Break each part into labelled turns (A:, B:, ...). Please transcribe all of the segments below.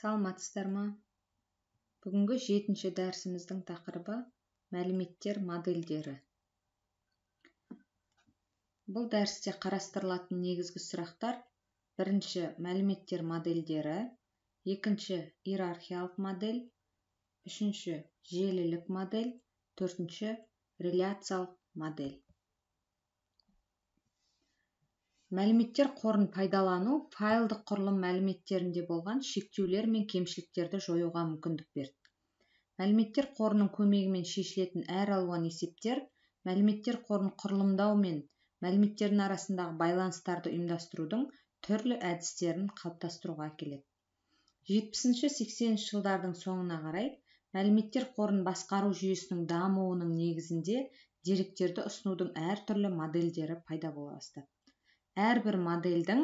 A: саламатсыздар ма бүгінгі жетінші дәрісіміздің тақырыбы мәліметтер модельдері бұл дәрісте қарастырылатын негізгі сұрақтар бірінші мәліметтер модельдері екінші иерархиялық модель үшінші желілік модель төртінші реляциялық модель мәліметтер қорын пайдалану файлдық құрылым мәліметтерінде болған шектеулер мен кемшіліктерді жоюға мүмкіндік берді мәліметтер қорының көмегімен шешілетін әр алуан есептер мәліметтер қорын құрылымдау мен мәліметтердің арасындағы байланыстарды ұйымдастырудың түрлі әдістерін қалыптастыруға әкеледі жетпісінші сексенінші жылдардың соңына қарай мәліметтер қорын басқару жүйесінің дамуының негізінде деректерді ұсынудың әртүрлі модельдері пайда бола бастады әрбір модельдің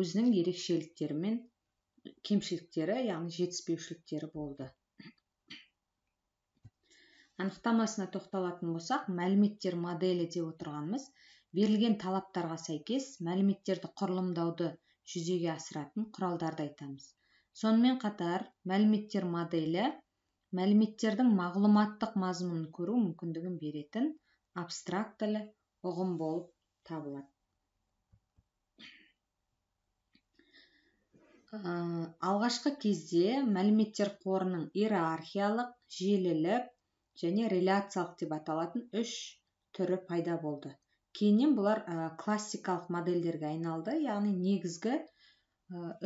A: өзінің ерекшеліктері мен кемшіліктері яғни жетіспеушіліктері болды анықтамасына тоқталатын болсақ мәліметтер моделі деп отырғанымыз берілген талаптарға сәйкес мәліметтерді құрылымдауды жүзеге асыратын құралдарды айтамыз сонымен қатар мәліметтер моделі мәліметтердің мағлұматтық мазмұнын көру мүмкіндігін беретін абстрактілі ұғым болып табылады алғашқы кезде мәліметтер қорының иерархиялық желілік және реляциялық деп аталатын үш түрі пайда болды кейіннен бұлар классикалық модельдерге айналды яғни негізгі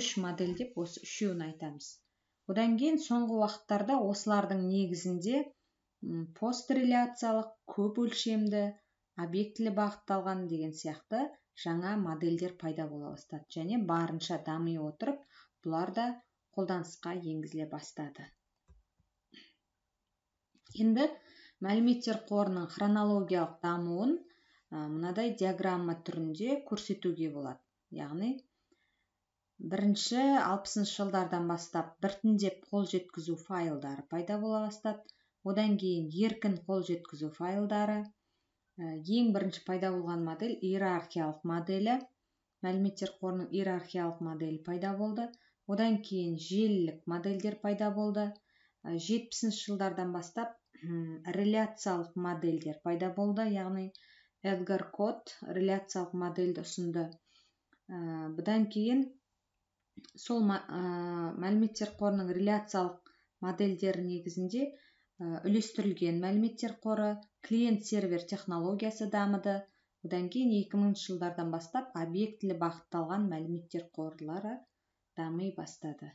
A: үш модель деп осы үшеуін айтамыз одан кейін соңғы уақыттарда осылардың негізінде постреляциялық көп өлшемді объектілі бағытталған деген сияқты жаңа модельдер пайда бола бастады және барынша дами отырып бұлар да қолданысқа енгізіле бастады енді мәліметтер қорының хронологиялық дамуын ә, мынадай диаграмма түрінде көрсетуге болады яғни бірінші алпысыншы жылдардан бастап біртіндеп қол жеткізу файлдары пайда бола бастады одан кейін еркін қол жеткізу файлдары Э, ең бірінші пайда болған модель иерархиялық моделі мәліметтер қорының иерархиялық моделі пайда болды одан кейін желілік модельдер пайда болды 70 э, жылдардан бастап реляциялық модельдер пайда болды яғни эдгар кот реляциялық модельді ұсынды э, бұдан кейін сол мәліметтер қорының реляциялық модельдері негізінде Э, үлестірілген мәліметтер қоры клиент сервер технологиясы дамыды одан кейін 2000 жылдардан бастап объектілі бағытталған мәліметтер қорлары дами бастады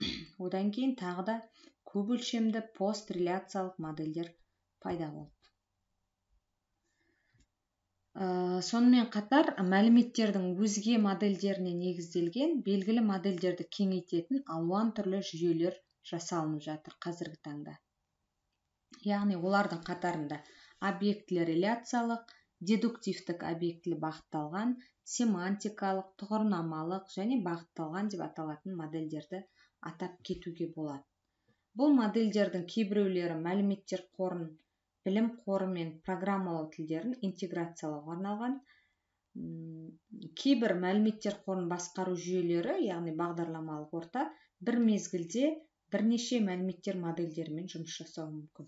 A: одан кейін тағы да көп өлшемді пост реляциялық модельдер пайда болды ә, сонымен қатар мәліметтердің өзге модельдеріне негізделген белгілі модельдерді кеңейтетін алуан түрлі жүйелер жасалынып жатыр қазіргі таңда яғни олардың қатарында объектілі реляциялық дедуктивтік объектілі бағытталған семантикалық тұғырнамалық және бағытталған деп аталатын модельдерді атап кетуге болады бұл модельдердің кейбіреулері мәліметтер қорын білім қоры мен программалау тілдерін интеграциялауға арналған кейбір мәліметтер қорын басқару жүйелері яғни бағдарламалық орта бір мезгілде бірнеше мәліметтер модельдерімен жұмыс жасау мүмкін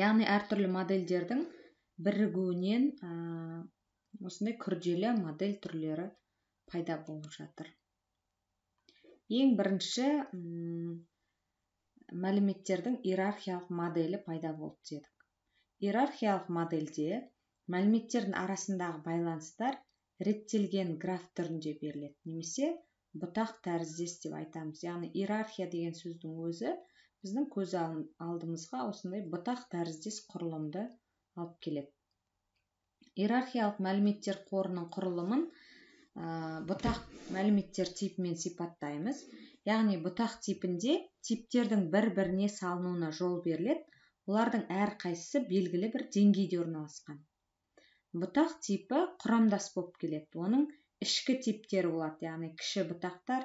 A: яғни әртүрлі модельдердің бірігуінен ә, осындай күрделі модель түрлері пайда болып жатыр ең бірінші ұм, мәліметтердің иерархиялық моделі пайда болды дедік иерархиялық модельде мәліметтердің арасындағы байланыстар реттелген граф түрінде беріледі немесе бұтақ тәріздес деп айтамыз яғни иерархия деген сөздің өзі біздің көз алдымызға осындай бұтақ тәріздес құрылымды алып келеді иерархиялық мәліметтер қорының құрылымын ә, бұтақ мәліметтер типімен сипаттаймыз яғни бұтақ типінде типтердің бір біріне салынуына жол беріледі олардың әрқайсысы белгілі бір деңгейде орналасқан бұтақ типі құрамдас болып келеді оның ішкі типтері болады яғни кіші бұтақтар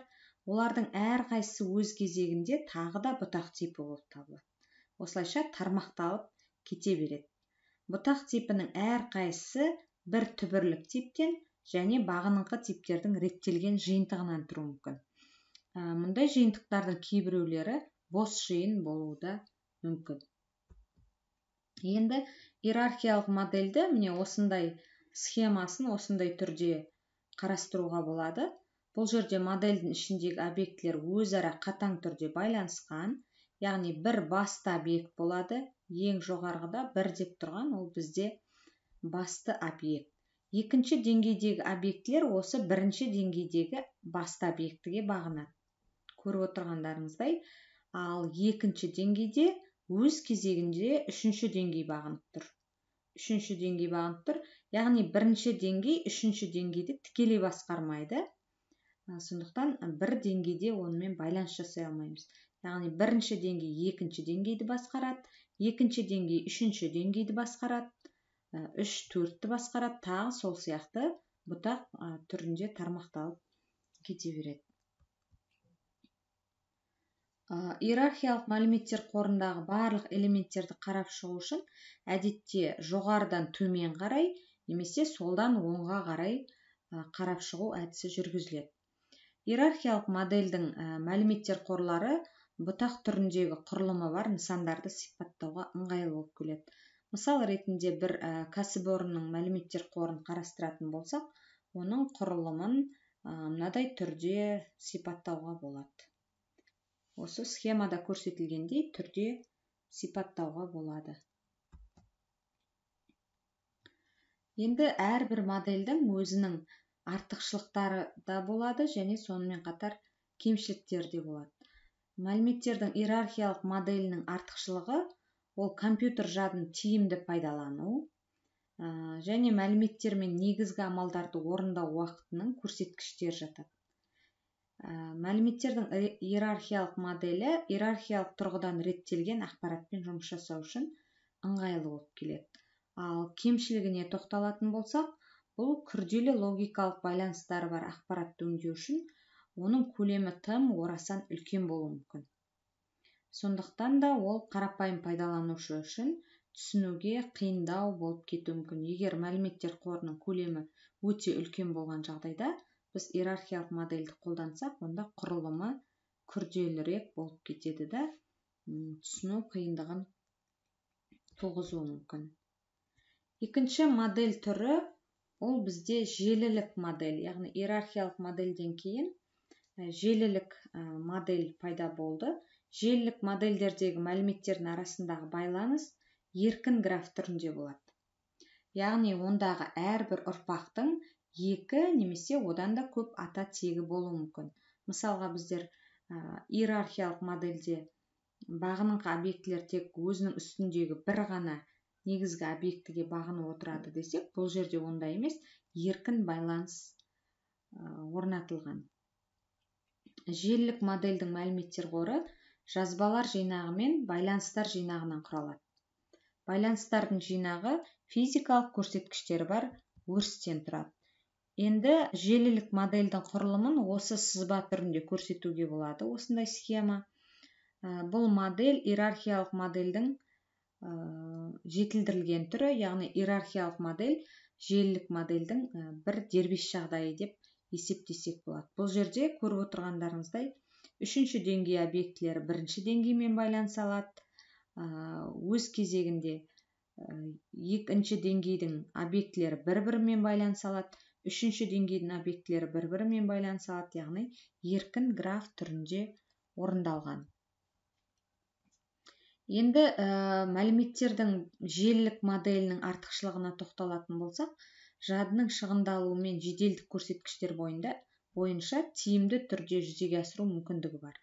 A: олардың әрқайсысы өз кезегінде тағы да бұтақ типі болып табылады осылайша тармақталып кете береді бұтақ типінің әрқайсысы бір түбірлік типтен және бағыныңқы типтердің реттелген жиынтығынан тұруы мүмкін ә, мұндай жиынтықтардың кейбіреулері бос жиын болуы да мүмкін енді иерархиялық модельді міне осындай схемасын осындай түрде қарастыруға болады бұл жерде модельдің ішіндегі объектілер өзара қатаң түрде байланысқан яғни бір басты объект болады ең жоғарғыда бір деп тұрған ол бізде басты объект екінші деңгейдегі объектілер осы бірінші деңгейдегі басты объектіге бағынады көріп отырғандарыңыздай ал екінші деңгейде өз кезегінде үшінші деңгей бағынып тұр үшінші деңгей бағынып тұр яғни бірінші деңгей үшінші деңгейді тікелей басқармайды сондықтан бір деңгейде онымен байланыс жасай алмаймыз яғни бірінші деңгей екінші деңгейді басқарады екінші деңгей үшінші деңгейді басқарады үш төртті басқарады тағы сол сияқты бұтақ түрінде тармақталып кете береді иерархиялық мәліметтер қорындағы барлық элементтерді қарап шығу үшін әдетте жоғарыдан төмен қарай немесе солдан оңға қарай қарап шығу әдісі жүргізіледі иерархиялық модельдің мәліметтер қорлары бұтақ түріндегі құрылымы бар нысандарды сипаттауға ыңғайлы болып келеді мысал ретінде бір кәсіпорынның мәліметтер қорын қарастыратын болсақ оның құрылымын мынадай түрде сипаттауға болады осы схемада көрсетілгендей түрде сипаттауға болады енді әрбір модельдің өзінің артықшылықтары да болады және сонымен қатар кемшіліктері де болады мәліметтердің иерархиялық моделінің артықшылығы ол компьютер жадын тиімді пайдалану және мәліметтер мен негізгі амалдарды орындау уақытының көрсеткіштері жатады ә, мәліметтердің иерархиялық моделі иерархиялық тұрғыдан реттелген ақпаратпен жұмыс жасау үшін ыңғайлы болып келеді ал кемшілігіне тоқталатын болсақ бұл күрделі логикалық байланыстары бар ақпаратты өңдеу үшін оның көлемі тым орасан үлкен болуы мүмкін сондықтан да ол қарапайым пайдаланушы үшін түсінуге қиындау болып кетуі мүмкін егер мәліметтер қорының көлемі өте үлкен болған жағдайда біз иерархиялық модельді қолдансақ онда құрылымы күрделірек болып кетеді да түсіну қиындығын туғызуы мүмкін екінші модель түрі ол бізде желілік модель яғни иерархиялық модельден кейін желілік модель пайда болды желілік модельдердегі мәліметтердің арасындағы байланыс еркін граф түрінде болады яғни ондағы әрбір ұрпақтың екі немесе одан да көп ата тегі болуы мүмкін мысалға біздер иерархиялық модельде бағының объектілер тек өзінің үстіндегі бір ғана негізгі объектіге бағынып отырады десек бұл жерде ондай емес еркін байланыс э, орнатылған желілік модельдің мәліметтер қоры жазбалар жинағы мен байланыстар жинағынан құралады байланыстардың жинағы физикалық көрсеткіштері бар өрістен тұрады енді желілік модельдің құрылымын осы сызба түрінде көрсетуге болады осындай схема э, бұл модель иерархиялық модельдің Э, жетілдірілген түрі яғни иерархиялық модель желілік модельдің э, бір дербес жағдайы деп есептесек болады бұл жерде көріп отырғандарыңыздай үшінші деңгей объектілері бірінші деңгеймен байланыса алады э, өз кезегінде екінші деңгейдің объектілері бір бірімен байланыса алады үшінші деңгейдің объектілері бір бірімен байланыса алады яғни еркін граф түрінде орындалған енді э, мәліметтердің желілік моделінің артықшылығына тоқталатын болсақ жадының шығындалуы мен жеделдік көрсеткіштер бойынша тиімді түрде жүзеге асыру мүмкіндігі бар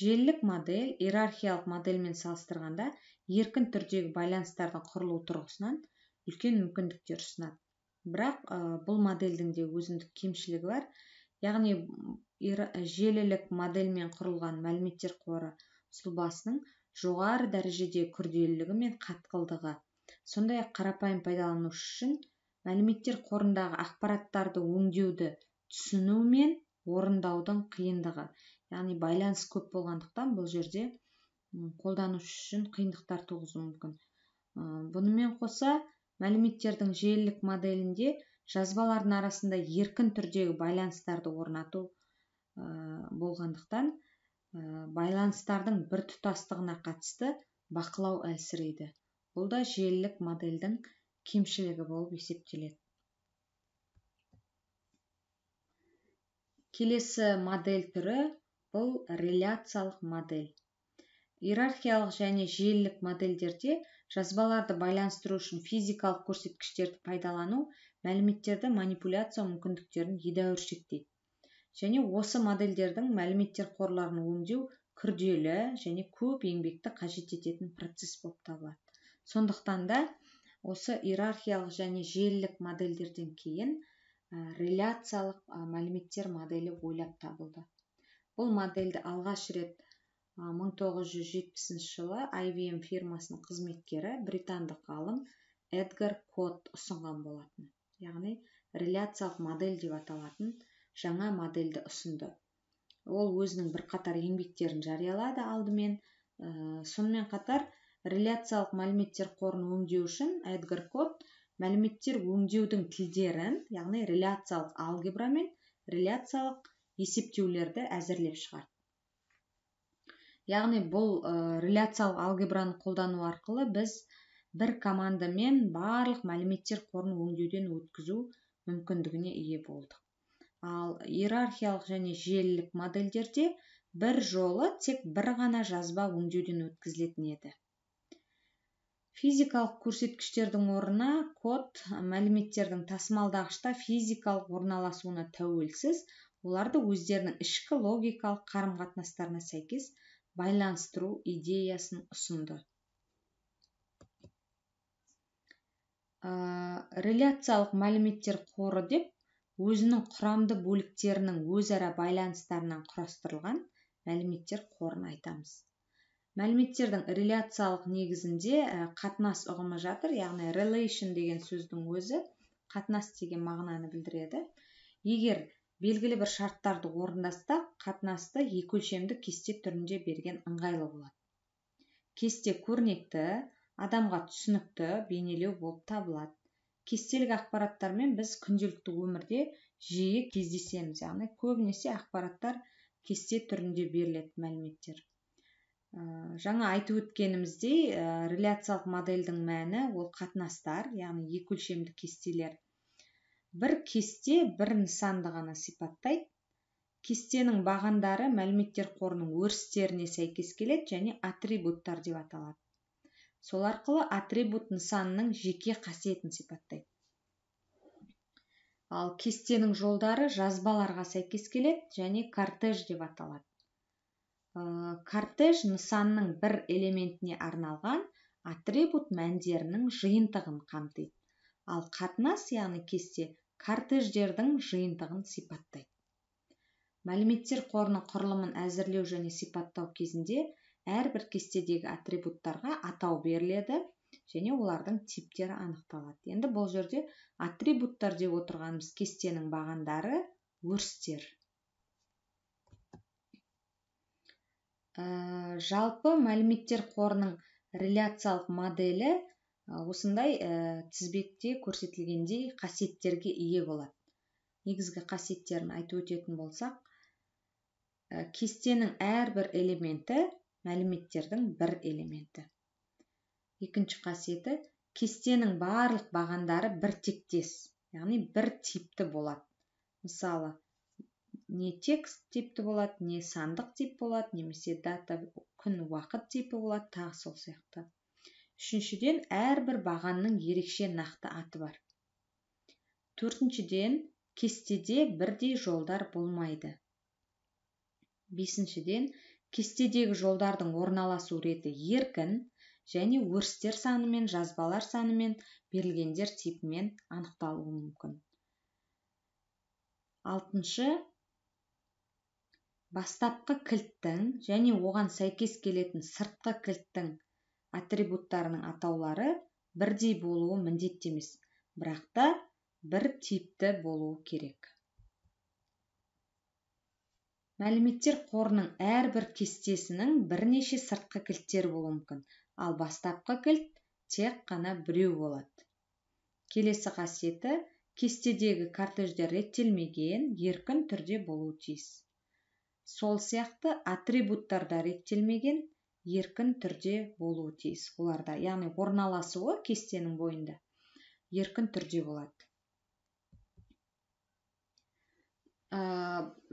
A: желілік модель иерархиялық модельмен салыстырғанда еркін түрдегі байланыстардың құрылу тұрғысынан үлкен мүмкіндіктер ұсынады бірақ ә, бұл модельдің де өзіндік кемшілігі бар яғни желілік модельмен құрылған мәліметтер қоры сұлбасының жоғары дәрежеде күрделілігі мен қатқылдығы сондай ақ қарапайым пайдаланушы үшін мәліметтер қорындағы ақпараттарды өңдеуді түсіну мен орындаудың қиындығы яғни байланыс көп болғандықтан бұл жерде қолданушы үшін қиындықтар туғызуы мүмкін бұнымен қоса мәліметтердің желілік моделінде жазбалардың арасында еркін түрдегі байланыстарды орнату болғандықтан Ә, байланыстардың тұтастығына қатысты бақылау әлсірейді бұл да желілік модельдің кемшілігі болып есептеледі келесі модель түрі бұл реляциялық модель иерархиялық және желілік модельдерде жазбаларды байланыстыру үшін физикалық көрсеткіштерді пайдалану мәліметтерді манипуляция мүмкіндіктерін едәуір шектейді және осы модельдердің мәліметтер қорларын өңдеу күрделі және көп еңбекті қажет ететін процесс болып табылады сондықтан да осы иерархиялық және желілік модельдерден кейін реляциялық мәліметтер моделі ойлап табылды бұл модельді алғаш рет 1970 жылы IBM фирмасының қызметкері британдық ғалым эдгар кот ұсынған болатын яғни реляциялық модель деп аталатын жаңа модельді ұсынды ол өзінің бірқатар еңбектерін жариялады алдымен ә, сонымен қатар реляциялық мәліметтер қорын өңдеу үшін эдгар кот мәліметтер өңдеудің тілдерін яғни реляциялық алгебра мен реляциялық есептеулерді әзірлеп шығарды яғни бұл ә, реляциялық алгебраны қолдану арқылы біз бір командамен барлық мәліметтер қорын өңдеуден өткізу мүмкіндігіне ие болдық ал иерархиялық және желілік модельдерде бір жолы тек бір ғана жазба өңдеуден өткізілетін еді физикалық көрсеткіштердің орнына код мәліметтердің тасымалдағышта физикалық орналасуына тәуелсіз оларды өздерінің ішкі логикалық қарым қатынастарына сәйкес байланыстыру идеясын ұсынды ә, реляциялық мәліметтер қоры деп өзінің құрамды бөліктерінің өзара байланыстарынан құрастырылған мәліметтер қорын айтамыз мәліметтердің реляциялық негізінде ә, қатынас ұғымы жатыр яғни relation деген сөздің өзі қатынас деген мағынаны білдіреді егер белгілі бір шарттарды орындасақ қатынасты екі өлшемді кесте түрінде берген ыңғайлы болады кесте көрнекті адамға түсінікті бейнелеу болып табылады кестелік ақпараттармен біз күнделікті өмірде жиі кездесеміз яғни көбінесе ақпараттар кесте түрінде беріледі мәліметтер ә, жаңа айтып өткеніміздей ә, реляциялық модельдің мәні ол қатынастар яғни екі өлшемді кестелер бір кесте бір нысанды ғана сипаттайды кестенің бағандары мәліметтер қорының өрістеріне сәйкес келеді және атрибуттар деп аталады сол арқылы атрибут нысанның жеке қасиетін сипаттайды ал кестенің жолдары жазбаларға сәйкес келеді және кортеж деп аталады э, кортеж нысанның бір элементіне арналған атрибут мәндерінің жиынтығын қамтиды ал қатынас яғни кесте кортеждердің жиынтығын сипаттайды мәліметтер қорының құрылымын әзірлеу және сипаттау кезінде әрбір кестедегі атрибуттарға атау беріледі және олардың типтері анықталады енді бұл жерде атрибуттар деп отырғанымыз кестенің бағандары өрістер ә, жалпы мәліметтер қорының реляциялық моделі осындай ә, тізбекте көрсетілгендей қасиеттерге ие болады негізгі қасиеттерін айтып өтетін болсақ ә, кестенің әрбір элементі мәліметтердің бір элементі екінші қасиеті кестенің барлық бағандары бір тектес яғни бір типті болады мысалы не текст типті болады не сандық тип болады немесе дата күн уақыт типі болады тағы сол сияқты үшіншіден әрбір бағанның ерекше нақты аты бар төртіншіден кестеде бірдей жолдар болмайды бесіншіден кестедегі жолдардың орналасу реті еркін және өрістер санымен жазбалар санымен берілгендер типімен анықталуы мүмкін алтыншы бастапқы кілттің және оған сәйкес келетін сыртқы кілттің атрибуттарының атаулары бірдей болуы міндетті емес бірақ та бір типті болуы керек мәліметтер қорының әрбір кестесінің бірнеше сыртқы кілттері болуы мүмкін ал бастапқы кілт тек қана біреу болады келесі қасиеті кестедегі кортеждер реттелмеген еркін түрде болуы тиіс сол сияқты атрибуттар да реттелмеген еркін түрде болуы тиіс оларда яғни орналасуы кестенің бойында еркін түрде болады ә,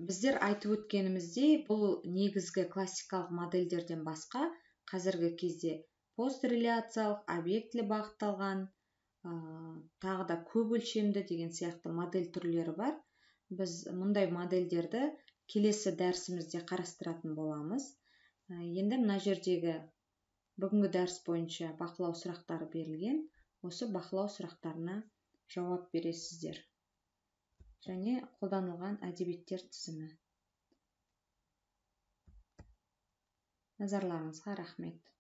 A: біздер айтып өткеніміздей бұл негізгі классикалық модельдерден басқа қазіргі кезде постреляциялық объектілі бағытталған ә, тағы да көп өлшемді деген сияқты модель түрлері бар біз мұндай модельдерді келесі дәрісімізде қарастыратын боламыз ә, енді мына жердегі бүгінгі дәріс бойынша бақылау сұрақтары берілген осы бақылау сұрақтарына жауап бересіздер және қолданылған әдебиеттер тізімі назарларыңызға рахмет